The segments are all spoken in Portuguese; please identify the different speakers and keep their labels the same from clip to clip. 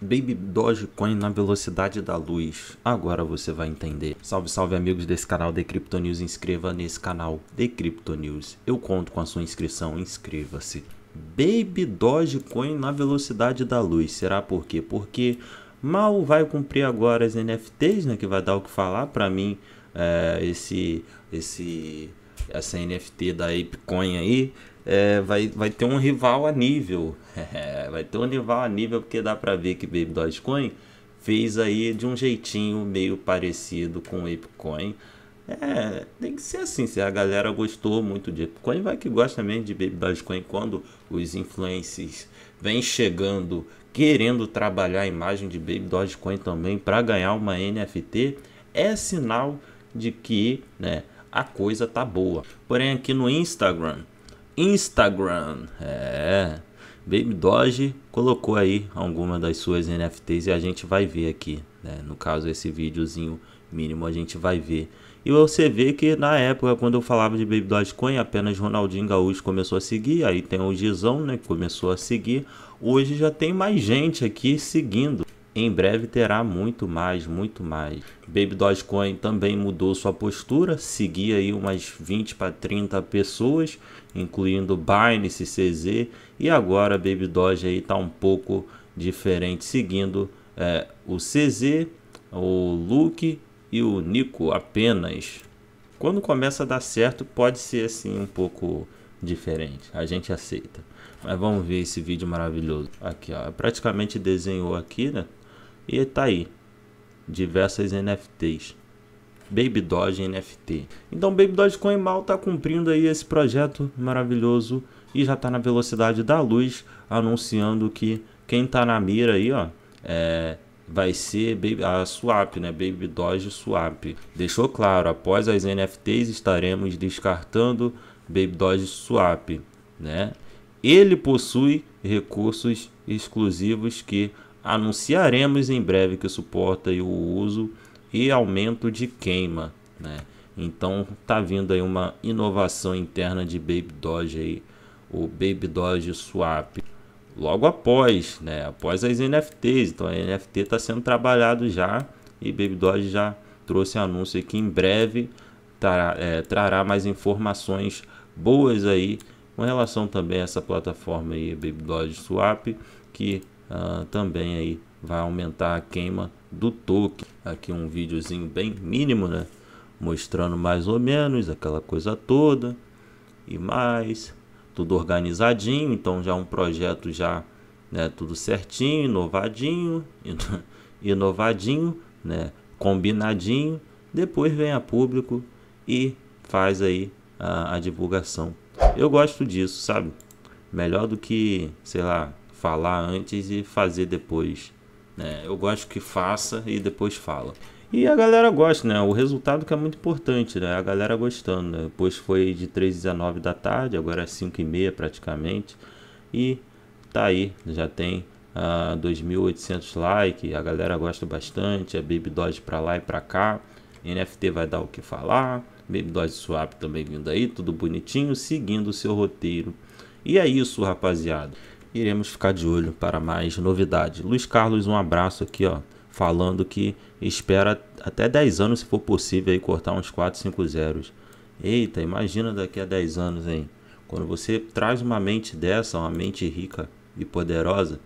Speaker 1: Baby Dogecoin na velocidade da luz. Agora você vai entender. Salve, salve amigos desse canal Crypto News. Inscreva nesse canal Crypto News. Eu conto com a sua inscrição. Inscreva-se. Baby Dogecoin na velocidade da luz. Será por quê? Porque mal vai cumprir agora as NFTs, né? Que vai dar o que falar para mim. É, esse, esse, essa NFT da Apecoin aí é, vai, vai ter um rival a nível. É, vai ter um rival a nível, porque dá para ver que Baby Dogecoin fez aí de um jeitinho meio parecido com o Apecoin. É, tem que ser assim, se a galera gostou muito de Bitcoin, vai que gosta mesmo de Baby Dogecoin quando os influencers vêm chegando querendo trabalhar a imagem de Baby Dogecoin também para ganhar uma NFT, é sinal de que, né, a coisa tá boa. Porém aqui no Instagram, Instagram. É. Baby Doge colocou aí alguma das suas NFTs e a gente vai ver aqui. Né? No caso, esse videozinho mínimo a gente vai ver. E você vê que na época, quando eu falava de Baby Doge Coin, apenas Ronaldinho Gaúcho começou a seguir, aí tem o Gizão, né, que começou a seguir. Hoje já tem mais gente aqui seguindo em breve terá muito mais, muito mais. Baby Dogecoin também mudou sua postura, seguia aí umas 20 para 30 pessoas, incluindo Binance, CZ, e agora Baby Doge aí está um pouco diferente, seguindo é, o CZ, o Luke e o Nico apenas. Quando começa a dar certo, pode ser assim um pouco diferente, a gente aceita. Mas vamos ver esse vídeo maravilhoso. Aqui, ó, praticamente desenhou aqui, né? E tá aí. Diversas NFTs. Baby Doge NFT. Então Baby Doge Coin Mal tá cumprindo aí esse projeto maravilhoso e já tá na velocidade da luz anunciando que quem tá na mira aí, ó, é, vai ser Baby, a swap, né? Baby Doge swap. Deixou claro, após as NFTs estaremos descartando Baby Doge swap, né? Ele possui recursos exclusivos que anunciaremos em breve que suporta o uso e aumento de queima, né? Então tá vindo aí uma inovação interna de Baby Doge aí, o Baby Doge Swap. Logo após, né? Após as NFTs, então a NFT está sendo trabalhado já e Baby Doge já trouxe anúncio que em breve trará, é, trará mais informações boas aí com relação também a essa plataforma aí, Baby Doge Swap, que uh, também aí vai aumentar a queima do toque. Aqui um videozinho bem mínimo, né? Mostrando mais ou menos aquela coisa toda e mais. Tudo organizadinho, então já um projeto já, né? Tudo certinho, inovadinho, inovadinho, né? Combinadinho. Depois vem a público e faz aí a, a divulgação. Eu gosto disso, sabe? Melhor do que, sei lá, falar antes e fazer depois. Né? Eu gosto que faça e depois fala. E a galera gosta, né? O resultado que é muito importante, né? A galera gostando. Né? Depois foi de 3 a da tarde, agora é 5 e meia praticamente. E tá aí, já tem uh, 2.800 likes, a galera gosta bastante, a é Baby Dodge pra lá e pra cá. NFT vai dar o que falar, Baby Dodge Swap também vindo aí, tudo bonitinho, seguindo o seu roteiro. E é isso, rapaziada iremos ficar de olho para mais novidades. Luiz Carlos, um abraço aqui, ó, falando que espera até 10 anos, se for possível, aí cortar uns 4, 5 zeros. Eita, imagina daqui a 10 anos, hein? Quando você traz uma mente dessa, uma mente rica e poderosa,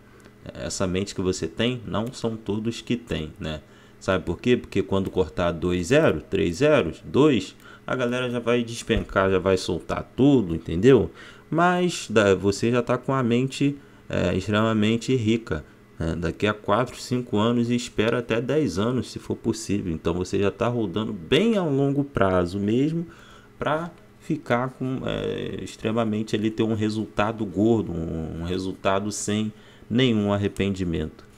Speaker 1: essa mente que você tem, não são todos que têm, né? Sabe por quê? Porque quando cortar dois zeros, três zeros, dois, a galera já vai despencar, já vai soltar tudo, entendeu? Mas você já está com a mente é, extremamente rica. É, daqui a 4, 5 anos e espera até 10 anos, se for possível. Então você já está rodando bem a longo prazo mesmo para ficar com é, extremamente ali ter um resultado gordo, um, um resultado sem nenhum arrependimento.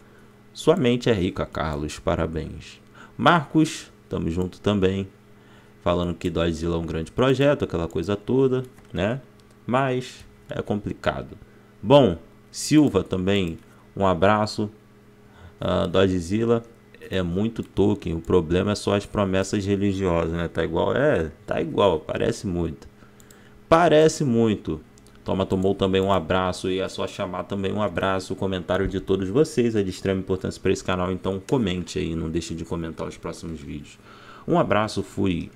Speaker 1: Sua mente é rica, Carlos. Parabéns. Marcos, tamo junto também. Falando que Dózilla é um grande projeto, aquela coisa toda, né? Mas é complicado. Bom, Silva também, um abraço. Uh, é muito Tolkien. O problema é só as promessas religiosas, né? Tá igual, é, tá igual, parece muito. Parece muito. Toma tomou também um abraço e é só chamar também um abraço. O comentário de todos vocês é de extrema importância para esse canal, então comente aí, não deixe de comentar os próximos vídeos. Um abraço, fui.